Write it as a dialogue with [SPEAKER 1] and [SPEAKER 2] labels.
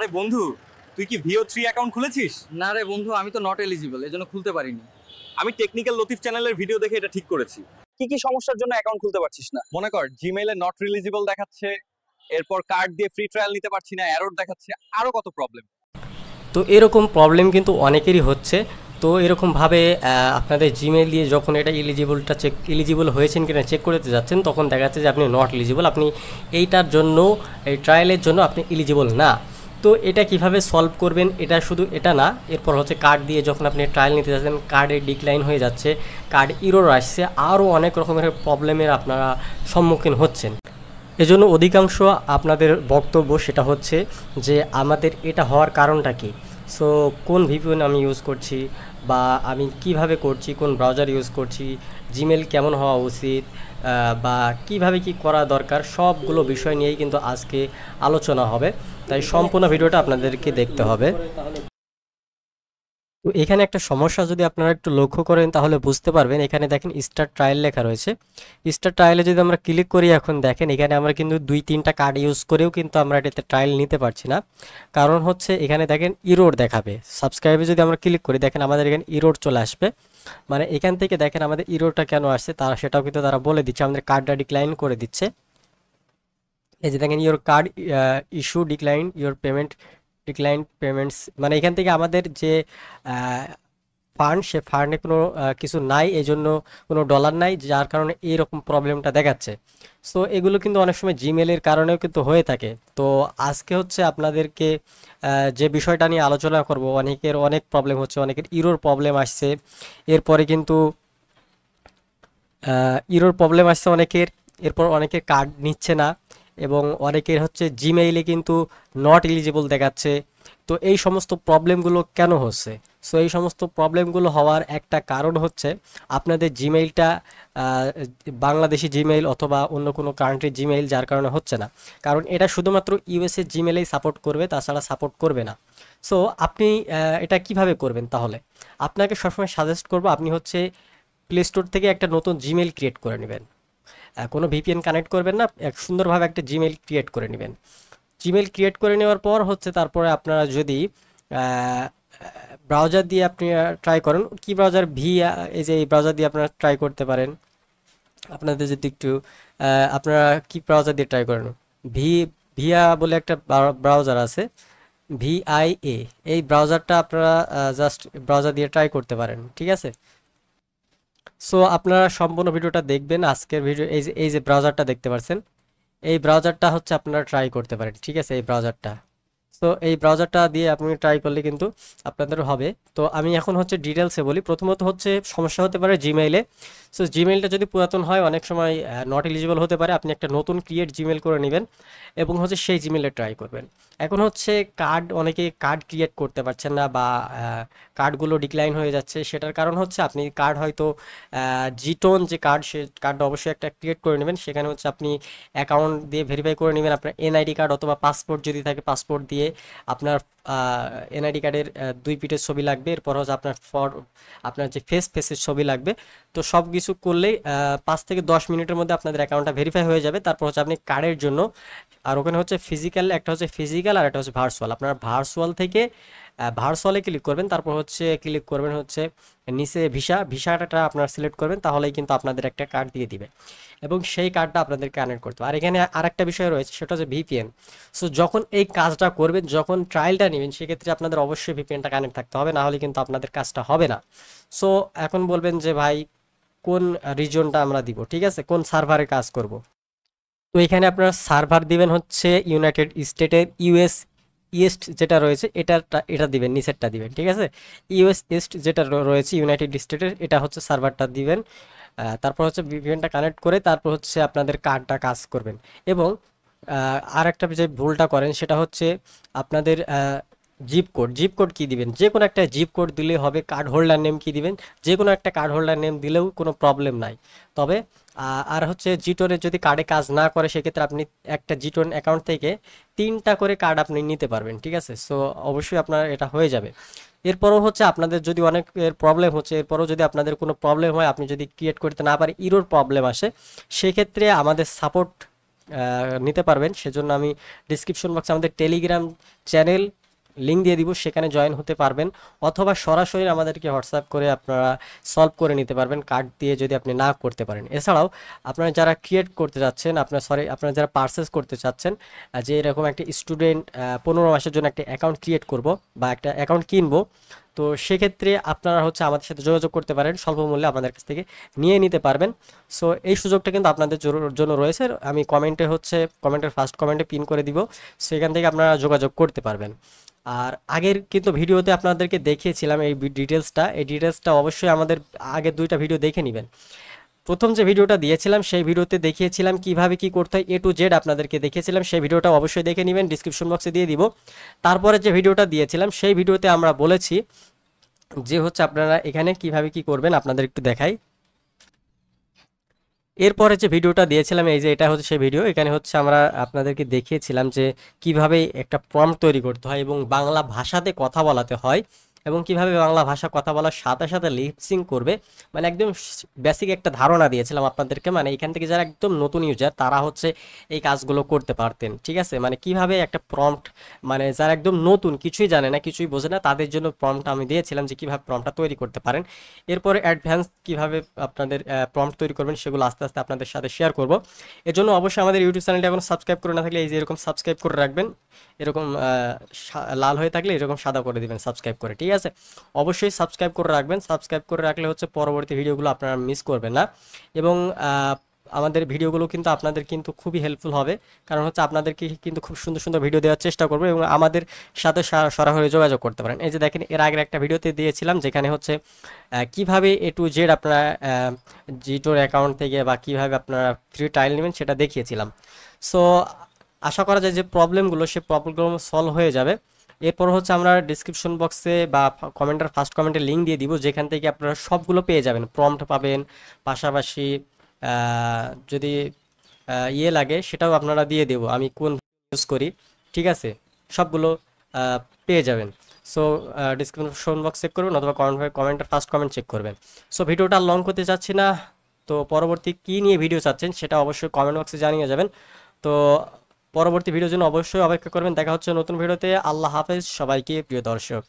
[SPEAKER 1] আরে বন্ধু তুই কি ভিও থ্রি অ্যাকাউন্ট খুলেছিস না রে বন্ধু আমি তো নট এলিজিবল এজন্য খুলতে পারিনি আমি টেকনিক্যাল লতিফ চ্যানেলের ভিডিও দেখে এটা ঠিক করেছি কি কি সমস্যার জন্য অ্যাকাউন্ট খুলতে পারছিস না মনে কর জিমেইলে নট রিলিজিবল দেখাচ্ছে এরপর কার্ড দিয়ে ফ্রি ট্রায়াল নিতে পারছি না এরর দেখাচ্ছে আরো কত প্রবলেম তো এরকম প্রবলেম কিন্তু অনেকেরই হচ্ছে তো এরকমভাবে আপনাদের জিমেল দিয়ে যখন এটা এলিজিবলটা চেক এলিজিবল হয়েছেন কিনা চেক করতে যাচ্ছেন তখন দেখা যাচ্ছে যে আপনি নট এলিজিবল আপনি এইটার জন্য এই ট্রায়ালের জন্য আপনি এলিজিবল না তো এটা কিভাবে সলভ করবেন এটা শুধু এটা না এরপর হচ্ছে কার্ড দিয়ে যখন আপনি ট্রায়াল নিতে যাচ্ছেন কার্ডে ডিক্লাইন হয়ে যাচ্ছে কার্ড ইরোর আসছে আরও অনেক রকমের প্রবলেমের আপনারা সম্মুখীন হচ্ছেন এজন্য অধিকাংশ আপনাদের বক্তব্য সেটা হচ্ছে যে আমাদের এটা হওয়ার কারণটা কি সো কোন ভিপিএন আমি ইউজ করছি বা আমি কিভাবে করছি কোন ব্রাউজার ইউজ করছি জিমেল কেমন হওয়া উচিত বা কিভাবে কি করা দরকার সবগুলো বিষয় নিয়েই কিন্তু আজকে আলোচনা হবে তাই সম্পূর্ণ ভিডিওটা আপনাদেরকে দেখতে হবে তো এখানে একটা সমস্যা যদি আপনারা একটু লক্ষ্য করেন তাহলে বুঝতে পারবেন এখানে দেখেন স্টার ট্রায়াল লেখা রয়েছে স্টার ট্রায়ালে যদি আমরা ক্লিক করি এখন দেখেন এখানে আমরা কিন্তু দুই তিনটা কার্ড ইউজ করেও কিন্তু আমরা এটাতে ট্রায়াল নিতে পারছি না কারণ হচ্ছে এখানে দেখেন ইরোড দেখাবে সাবস্ক্রাইবে যদি আমরা ক্লিক করি দেখেন আমাদের এখানে ইরোড চলে আসবে মানে এখান থেকে দেখেন আমাদের ইরোডটা কেন আসছে তারা সেটাও কিন্তু তারা বলে দিচ্ছে আমাদের কার্ডটা ডিক্লাইন করে দিচ্ছে এই যে দেখেন your card issue decline your payment decline payments মানে এখান থেকে আমাদের যে ফান্ড uh, সে ফান্ডে কোনো uh, কিছু নাই এই জন্য কোনো ডলার নাই যার কারণে এইরকম প্রবলেমটা দেখাচ্ছে সো এগুলো কিন্তু অনেক সময় জিমেলের কারণেও কিন্তু হয়ে থাকে তো আজকে হচ্ছে আপনাদেরকে uh, যে বিষয়টা নিয়ে আলোচনা করব অনেকের অনেক প্রবলেম হচ্ছে অনেকের ইরোর প্রবলেম আসছে এরপরে কিন্তু ইরোর প্রবলেম আসছে অনেকের এরপর অনেকে কার্ড নিচ্ছে না এবং অনেকের হচ্ছে জিমেইলে কিন্তু নট এলিজিবল দেখাচ্ছে তো এই সমস্ত প্রবলেমগুলো কেন হচ্ছে সো এই সমস্ত প্রবলেমগুলো হওয়ার একটা কারণ হচ্ছে আপনাদের জিমেইলটা বাংলাদেশি জিমেইল অথবা অন্য কোনো কান্ট্রির জিমেইল যার কারণে হচ্ছে না কারণ এটা শুধুমাত্র ইউএসএ জিমেইলেই সাপোর্ট করবে তাছাড়া সাপোর্ট করবে না সো আপনি এটা কিভাবে করবেন তাহলে আপনাকে সবসময় সাজেস্ট করব আপনি হচ্ছে প্লে স্টোর থেকে একটা নতুন জিমেইল ক্রিয়েট করে নেবেন কোনো ভিপিএন কানেক্ট করবেন না এক সুন্দরভাবে একটা জিমেল ক্রিয়েট করে নেবেন জিমেল ক্রিয়েট করে নেওয়ার পর হচ্ছে তারপরে আপনারা যদি ব্রাউজার দিয়ে আপনি ট্রাই করেন কি ব্রাউজার ভি এই যে এই ব্রাউজার দিয়ে আপনারা ট্রাই করতে পারেন আপনাদের যদি একটু আপনারা কি ব্রাউজার দিয়ে ট্রাই করেন ভি ভিয়া বলে একটা ব্রাউজার আছে ভিআইএ এই ব্রাউজারটা আপনারা জাস্ট ব্রাউজার দিয়ে ট্রাই করতে পারেন ঠিক আছে সো আপনারা সম্পূর্ণ ভিডিওটা দেখবেন আজকের ভিডিও এই যে এই যে ব্রাউজারটা দেখতে পাচ্ছেন এই ব্রাউজারটা হচ্ছে আপনারা ট্রাই করতে পারেন ঠিক আছে এই ব্রাউজারটা সো এই ব্রাউজারটা দিয়ে আপনি ট্রাই করলে কিন্তু আপনাদের হবে তো আমি এখন হচ্ছে ডিটেলসে বলি প্রথমত হচ্ছে সমস্যা হতে পারে জিমেইলে সো জিমেইলটা যদি পুরাতন হয় অনেক সময় নট এলিজিবল হতে পারে আপনি একটা নতুন ক্রিয়েট জিমেল করে নেবেন এবং হচ্ছে সেই জিমেলে ট্রাই করবেন এখন হচ্ছে কার্ড অনেকে কার্ড ক্রিয়েট করতে পারছেন না বা কার্ডগুলো ডিক্লাইন হয়ে যাচ্ছে সেটার কারণ হচ্ছে আপনি কার্ড হয়তো জিটোন যে কার্ড সে কার্ডটা অবশ্যই একটা ক্রিয়েট করে নেবেন সেখানে হচ্ছে আপনি অ্যাকাউন্ট দিয়ে ভেরিফাই করে নেবেন আপনার এনআইডি কার্ড অথবা পাসপোর্ট যদি থাকে পাসপোর্ট দিয়ে আপনার এনআইডি কার্ডের দুই পিঠের ছবি লাগবে এরপর হচ্ছে আপনার ফর আপনার যে ফেস ফেসের ছবি লাগবে তো সব কিছু করলেই পাঁচ থেকে দশ মিনিটের মধ্যে আপনাদের অ্যাকাউন্টটা ভেরিফাই হয়ে যাবে তারপর হচ্ছে আপনি কার্ডের জন্য আর ওখানে হচ্ছে ফিজিক্যাল একটা হচ্ছে ফিজিক্যাল আর একটা হচ্ছে ভার্চুয়াল আপনার ভার্চুয়াল থেকে ভার্সলে ক্লিক করবেন তারপর হচ্ছে ক্লিক করবেন হচ্ছে নিচে ভিসা ভিসাটা আপনার সিলেক্ট করবেন তাহলেই কিন্তু আপনাদের একটা কার্ড দিয়ে দিবে এবং সেই কার্ডটা আপনাদের কানেক্ট করতে হবে আর এখানে আর একটা বিষয় রয়েছে সেটা হচ্ছে ভিপিএন সো যখন এই কাজটা করবেন যখন ট্রায়ালটা নেবেন সেক্ষেত্রে আপনাদের অবশ্যই ভিপিএনটা কানেক্ট থাকতে হবে না হলে কিন্তু আপনাদের কাজটা হবে না সো এখন বলবেন যে ভাই কোন রিজনটা আমরা দিব ঠিক আছে কোন সার্ভারে কাজ করব তো এখানে আপনারা সার্ভার দিবেন হচ্ছে ইউনাইটেড স্টেটের ইউএস ইয়েস্ট যেটা রয়েছে এটা এটা দিবেন নিচেরটা দিবেন ঠিক আছে ইউএস ইস্ট যেটা রয়েছে ইউনাইটেড স্টেটের এটা হচ্ছে সার্ভারটা দিবেন তারপর হচ্ছে ভিপিএনটা কানেক্ট করে তারপর হচ্ছে আপনাদের কার্ডটা কাজ করবেন এবং আর একটা যে ভুলটা করেন সেটা হচ্ছে আপনাদের জিপ কোড জিপ কোড কী দিবেন যে কোনো একটা জিপ কোড দিলে হবে কার্ড হোল্ডার নেম কী দিবেন যে কোনো একটা কার্ড হোল্ডার নেম দিলেও কোনো প্রবলেম নাই তবে আর হচ্ছে জিটোনে যদি কার্ডে কাজ না করে সেক্ষেত্রে আপনি একটা জিটোন অ্যাকাউন্ট থেকে তিনটা করে কার্ড আপনি নিতে পারবেন ঠিক আছে সো অবশ্যই আপনার এটা হয়ে যাবে এরপরও হচ্ছে আপনাদের যদি অনেক এর প্রবলেম হচ্ছে এরপরও যদি আপনাদের কোনো প্রবলেম হয় আপনি যদি ক্রিয়েট করতে না পারেন ইরোর প্রবলেম আসে সেক্ষেত্রে আমাদের সাপোর্ট নিতে পারবেন সেজন্য আমি ডিসক্রিপশন বক্সে আমাদের টেলিগ্রাম চ্যানেল লিঙ্ক দিয়ে দিব সেখানে জয়েন হতে পারবেন অথবা সরাসরি আমাদেরকে হোয়াটসঅ্যাপ করে আপনারা সলভ করে নিতে পারবেন কার্ড দিয়ে যদি আপনি না করতে পারেন এছাড়াও আপনারা যারা ক্রিয়েট করতে যাচ্ছেন আপনার সরি আপনারা যারা পারচেস করতে চাচ্ছেন যে এরকম একটা স্টুডেন্ট পনেরো মাসের জন্য একটা অ্যাকাউন্ট ক্রিয়েট করব বা একটা অ্যাকাউন্ট কিনবো তো সেক্ষেত্রে আপনারা হচ্ছে আমাদের সাথে যোগাযোগ করতে পারেন স্বল্প মূল্যে আমাদের কাছ থেকে নিয়ে নিতে পারবেন সো এই সুযোগটা কিন্তু আপনাদের জন্য রয়েছে আমি কমেন্টে হচ্ছে কমেন্টের ফার্স্ট কমেন্টে পিন করে দিব সেখান থেকে আপনারা যোগাযোগ করতে পারবেন আর আগের কিন্তু ভিডিওতে আপনাদেরকে দেখিয়েছিলাম এই ডিটেলসটা এই ডিটেলসটা অবশ্যই আমাদের আগের দুইটা ভিডিও দেখে নেবেন প্রথম যে ভিডিওটা দিয়েছিলাম সেই ভিডিওতে দেখিয়েছিলাম কিভাবে কি করতে হয় এ টু জেড আপনাদেরকে দেখিয়েছিলাম সেই ভিডিওটা অবশ্যই দেখে নেবেন ডিসক্রিপশন বক্সে দিয়ে দিব তারপরে যে ভিডিওটা দিয়েছিলাম সেই ভিডিওতে আমরা বলেছি যে হচ্ছে আপনারা এখানে কিভাবে কি করবেন আপনাদের একটু দেখাই এরপরে যে ভিডিওটা দিয়েছিলাম এই যে এটা হচ্ছে সেই ভিডিও এখানে হচ্ছে আমরা আপনাদেরকে দেখিয়েছিলাম যে কিভাবে একটা প্রম্পট তৈরি করতে হয় এবং বাংলা ভাষাতে কথা বলাতে হয় এবং কিভাবে বাংলা ভাষা কথা বলার সাথে সাথে লিপসিং করবে মানে একদম বেসিক একটা ধারণা দিয়েছিলাম আপনাদেরকে মানে এখান থেকে যারা একদম নতুন ইউজার তারা হচ্ছে এই কাজগুলো করতে পারতেন ঠিক আছে মানে কিভাবে একটা প্রম্পট মানে যারা একদম নতুন কিছুই জানে না কিছুই বোঝে না তাদের জন্য প্রম্পট আমি দিয়েছিলাম যে কিভাবে প্রম্পটটা তৈরি করতে পারেন এরপরে অ্যাডভান্স কিভাবে আপনাদের প্রম্পট তৈরি করবেন সেগুলো আস্তে আস্তে আপনাদের সাথে শেয়ার করব এজন্য অবশ্যই আমাদের ইউটিউব চ্যানেলটা এখন সাবস্ক্রাইব করে না থাকলে এই যে এরকম সাবস্ক্রাইব করে রাখবেন এরকম লাল হয়ে থাকলে এরকম সাদা করে দিবেন সাবস্ক্রাইব করে ঠিক আছে অবশ্যই সাবস্ক্রাইব করে রাখবেন সাবস্ক্রাইব করে রাখলে হচ্ছে পরবর্তী ভিডিওগুলো আপনারা মিস করবেন না এবং আমাদের ভিডিওগুলো কিন্তু আপনাদের কিন্তু খুবই হেল্পফুল হবে কারণ হচ্ছে আপনাদেরকে কিন্তু খুব সুন্দর সুন্দর ভিডিও দেওয়ার চেষ্টা করবো এবং আমাদের সাথে সরাসরি যোগাযোগ করতে পারেন এই যে দেখেন এর আগের একটা ভিডিওতে দিয়েছিলাম যেখানে হচ্ছে কিভাবে এ টু জেড আপনার জিটোর অ্যাকাউন্ট থেকে বা কিভাবে আপনারা ফ্রি ট্রায়াল নেবেন সেটা দেখিয়েছিলাম সো আশা করা যায় যে প্রবলেমগুলো সে প্রবলেমগুলো সলভ হয়ে যাবে এরপর হচ্ছে আমরা ডিসক্রিপশন বক্সে বা কমেন্টার ফার্স্ট কমেন্টে লিঙ্ক দিয়ে দিব যেখান থেকে আপনারা সবগুলো পেয়ে যাবেন প্রম্পট পাবেন পাশাপাশি যদি ইয়ে লাগে সেটাও আপনারা দিয়ে দেব আমি কোন ইউজ করি ঠিক আছে সবগুলো পেয়ে যাবেন সো ডিসক্রিপশন বক্স চেক করবেন অথবা কমেন্ট কমেন্টের ফার্স্ট কমেন্ট চেক করবেন সো ভিডিওটা লং করতে চাচ্ছি না তো পরবর্তী কী নিয়ে ভিডিও চাচ্ছেন সেটা অবশ্যই কমেন্ট বক্সে জানিয়ে যাবেন তো পরবর্তী ভিডিওর জন্য অবশ্যই অপেক্ষা করবেন দেখা হচ্ছে নতুন ভিডিওতে আল্লাহ হাফেজ সবাইকে প্রিয় দর্শক